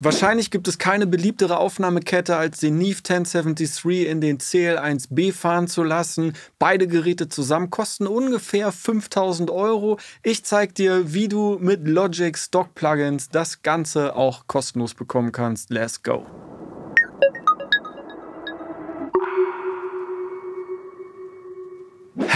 Wahrscheinlich gibt es keine beliebtere Aufnahmekette als den Neve 1073 in den CL1B fahren zu lassen. Beide Geräte zusammen kosten ungefähr 5000 Euro. Ich zeige dir, wie du mit Logic Stock Plugins das Ganze auch kostenlos bekommen kannst. Let's go!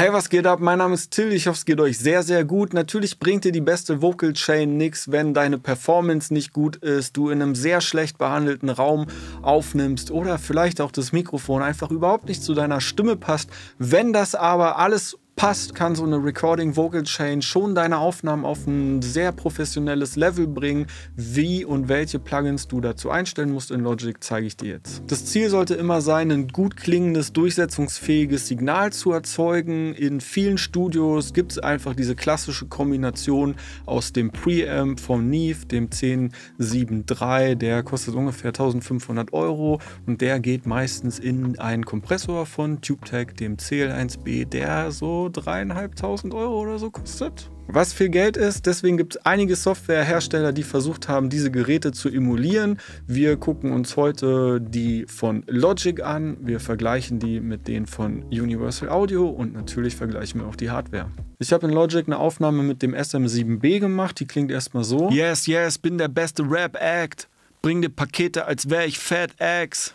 Hey, was geht ab? Mein Name ist Till. Ich hoffe, es geht euch sehr, sehr gut. Natürlich bringt dir die beste Vocal Chain nichts, wenn deine Performance nicht gut ist, du in einem sehr schlecht behandelten Raum aufnimmst oder vielleicht auch das Mikrofon einfach überhaupt nicht zu deiner Stimme passt. Wenn das aber alles passt, kann so eine Recording Vocal Chain schon deine Aufnahmen auf ein sehr professionelles Level bringen. Wie und welche Plugins du dazu einstellen musst in Logic zeige ich dir jetzt. Das Ziel sollte immer sein, ein gut klingendes, durchsetzungsfähiges Signal zu erzeugen. In vielen Studios gibt es einfach diese klassische Kombination aus dem Preamp von Neve, dem 1073, der kostet ungefähr 1500 Euro und der geht meistens in einen Kompressor von TubeTech, dem CL1B, der so dreieinhalbtausend Euro oder so kostet. Was viel Geld ist, deswegen gibt es einige Softwarehersteller, die versucht haben, diese Geräte zu emulieren. Wir gucken uns heute die von Logic an, wir vergleichen die mit denen von Universal Audio und natürlich vergleichen wir auch die Hardware. Ich habe in Logic eine Aufnahme mit dem SM7B gemacht, die klingt erstmal so. Yes, yes, bin der beste Rap-Act. Bring dir Pakete, als wäre ich Fat Axe.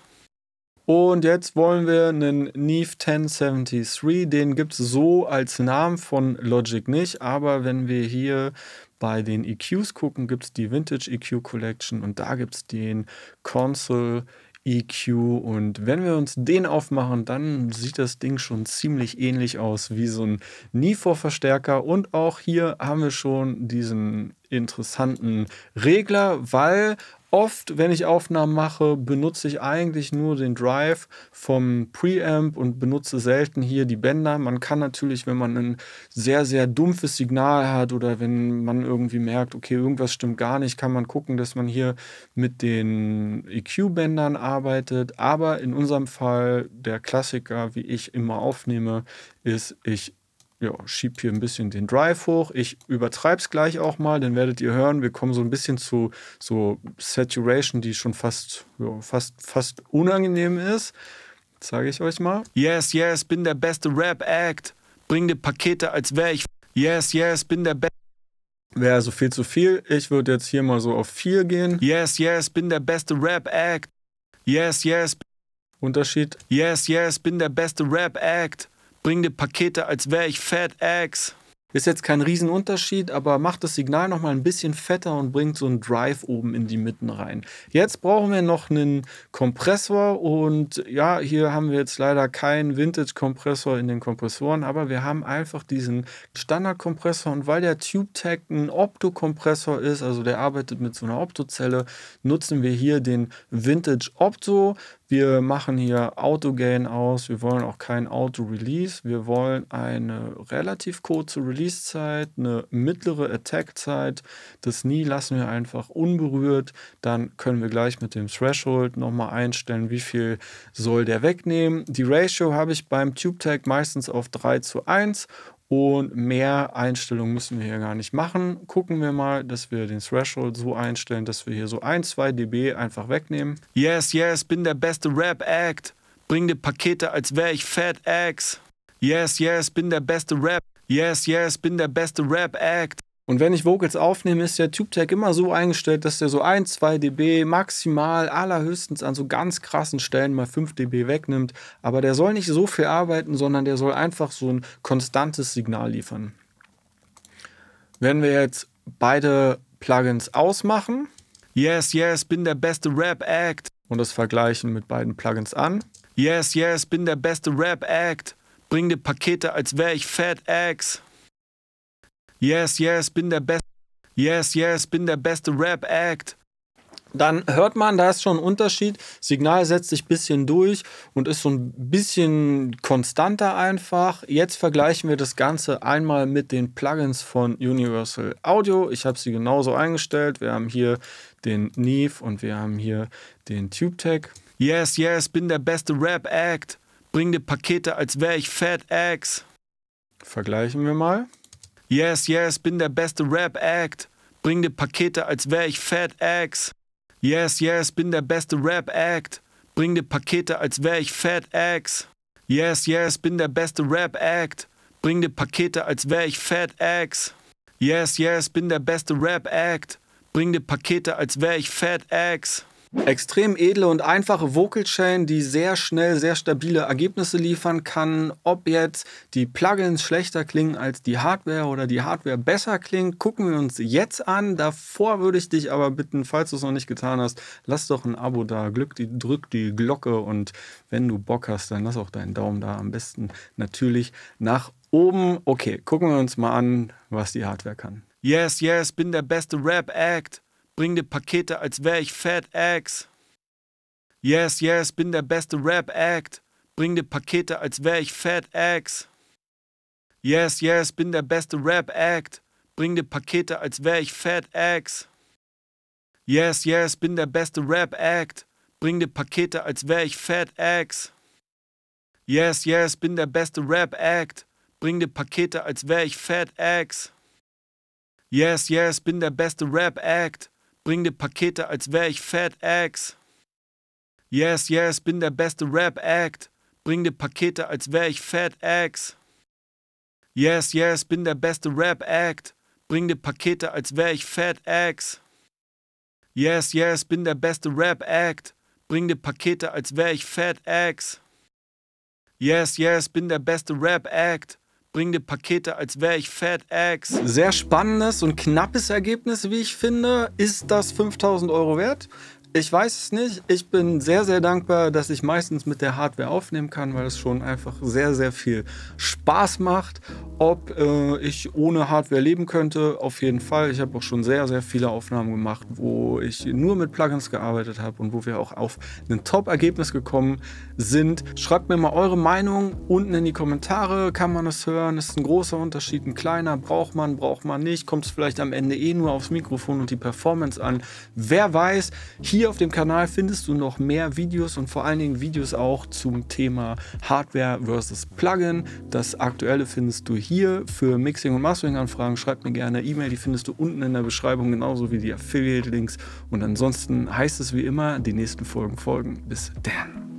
Und jetzt wollen wir einen Neve 1073. Den gibt es so als Namen von Logic nicht, aber wenn wir hier bei den EQs gucken, gibt es die Vintage EQ Collection und da gibt es den Console EQ. Und wenn wir uns den aufmachen, dann sieht das Ding schon ziemlich ähnlich aus wie so ein NIFO-Verstärker. Und auch hier haben wir schon diesen interessanten Regler, weil oft, wenn ich Aufnahmen mache, benutze ich eigentlich nur den Drive vom Preamp und benutze selten hier die Bänder. Man kann natürlich, wenn man ein sehr, sehr dumpfes Signal hat oder wenn man irgendwie merkt, okay, irgendwas stimmt gar nicht, kann man gucken, dass man hier mit den EQ-Bändern arbeitet. Aber in unserem Fall, der Klassiker, wie ich immer aufnehme, ist, ich ja, schiebe hier ein bisschen den Drive hoch. Ich übertreibe es gleich auch mal, dann werdet ihr hören, wir kommen so ein bisschen zu so Saturation, die schon fast, ja, fast, fast unangenehm ist. Zeige ich euch mal. Yes, yes, bin der beste Rap-Act. Bring dir Pakete, als wäre ich. Yes, yes, bin der beste. Wäre also viel zu viel. Ich würde jetzt hier mal so auf 4 gehen. Yes, yes, bin der beste Rap-Act. Yes, yes. Unterschied. Yes, yes, bin der beste Rap-Act bringende Pakete, als wäre ich Fat Eggs. Ist jetzt kein Riesenunterschied, aber macht das Signal nochmal ein bisschen fetter und bringt so einen Drive oben in die Mitten rein. Jetzt brauchen wir noch einen Kompressor und ja, hier haben wir jetzt leider keinen Vintage-Kompressor in den Kompressoren, aber wir haben einfach diesen Standard-Kompressor und weil der TubeTech ein Opto-Kompressor ist, also der arbeitet mit so einer Opto-Zelle, nutzen wir hier den Vintage Opto wir machen hier Auto-Gain aus, wir wollen auch kein Auto-Release, wir wollen eine relativ kurze Release-Zeit, eine mittlere Attack-Zeit, das nie lassen wir einfach unberührt, dann können wir gleich mit dem Threshold nochmal einstellen, wie viel soll der wegnehmen. Die Ratio habe ich beim Tube-Tag meistens auf 3 zu 1 und mehr Einstellungen müssen wir hier gar nicht machen. Gucken wir mal, dass wir den Threshold so einstellen, dass wir hier so 1, 2 dB einfach wegnehmen. Yes, yes, bin der beste Rap-Act. Bring dir Pakete, als wäre ich Fat Axe. Yes, yes, bin der beste Rap. Yes, yes, bin der beste Rap-Act. Und wenn ich Vocals aufnehme, ist der TubeTag immer so eingestellt, dass der so 1, 2 dB maximal allerhöchstens an so ganz krassen Stellen mal 5 dB wegnimmt. Aber der soll nicht so viel arbeiten, sondern der soll einfach so ein konstantes Signal liefern. Wenn wir jetzt beide Plugins ausmachen. Yes, yes, bin der beste Rap-Act. Und das vergleichen mit beiden Plugins an. Yes, yes, bin der beste Rap-Act. Bring dir Pakete, als wäre ich Fat-Axe. Yes, yes, bin der beste. Yes, yes, bin der beste Rap-Act. Dann hört man, da ist schon ein Unterschied. Signal setzt sich ein bisschen durch und ist so ein bisschen konstanter einfach. Jetzt vergleichen wir das Ganze einmal mit den Plugins von Universal Audio. Ich habe sie genauso eingestellt. Wir haben hier den Neve und wir haben hier den TubeTech. Yes, yes, bin der beste Rap-Act. Bring dir Pakete, als wäre ich Fat Axe. Vergleichen wir mal. Yes, yes, bin der beste Rap-Act. Bring dir Pakete, als wär ich Fat Axe. Yes, yes, bin der beste Rap-Act. Bring dir Pakete, als wär ich Fat Axe. Yes, yes, bin der beste Rap-Act. Bring dir Pakete, als wär ich Fat Axe. Yes, yes, bin der beste Rap-Act. Bring dir Pakete, als wär ich Fat Axe. Extrem edle und einfache Vocal Chain, die sehr schnell sehr stabile Ergebnisse liefern kann. Ob jetzt die Plugins schlechter klingen als die Hardware oder die Hardware besser klingt, gucken wir uns jetzt an. Davor würde ich dich aber bitten, falls du es noch nicht getan hast, lass doch ein Abo da, Glück die, drück die Glocke und wenn du Bock hast, dann lass auch deinen Daumen da. Am besten natürlich nach oben. Okay, gucken wir uns mal an, was die Hardware kann. Yes, yes, bin der beste Rap-Act bring dir Pakete, als wär ich Fat Axe. Yes, yes, bin der beste Rap Act. Bring dir Pakete, als wär ich Fat Axe. Yes, yes, bin der beste Rap Act. Bring dir Pakete, als wär ich Fat Axe. Yes, yes, bin der beste Rap Act. Bring dir Pakete, als wär ich Fat Axe. Yes, yes, bin der beste Rap Act. Bring dir Pakete, als wär ich Fat Axe. Yes, yes, bin der beste Rap Act bring dir Pakete, als wär ich Fat Axe. Yes, yes, bin der beste Rap-Act. Bring dir Pakete, als wär ich Fat Axe. Yes, yes, bin der beste Rap-Act. Bring dir Pakete, als wär ich Fat Axe. Yes, yes, bin der beste Rap-Act. Bring dir Pakete, als wär ich Fat Axe. Yes, yes, bin der beste Rap-Act bringende Pakete, als wäre ich Fat FedEx. Sehr spannendes und knappes Ergebnis, wie ich finde. Ist das 5000 Euro wert? Ich weiß es nicht. Ich bin sehr, sehr dankbar, dass ich meistens mit der Hardware aufnehmen kann, weil es schon einfach sehr, sehr viel Spaß macht. Ob äh, ich ohne Hardware leben könnte, auf jeden Fall. Ich habe auch schon sehr, sehr viele Aufnahmen gemacht, wo ich nur mit Plugins gearbeitet habe und wo wir auch auf ein Top-Ergebnis gekommen sind. Schreibt mir mal eure Meinung unten in die Kommentare. Kann man es hören? Ist ein großer Unterschied, ein kleiner? Braucht man, braucht man nicht? Kommt es vielleicht am Ende eh nur aufs Mikrofon und die Performance an? Wer weiß, hier hier auf dem Kanal findest du noch mehr Videos und vor allen Dingen Videos auch zum Thema Hardware versus Plugin. Das aktuelle findest du hier. Für Mixing und Mastering-Anfragen schreib mir gerne E-Mail, die findest du unten in der Beschreibung, genauso wie die Affiliate-Links. Und ansonsten heißt es wie immer, die nächsten Folgen folgen. Bis dann.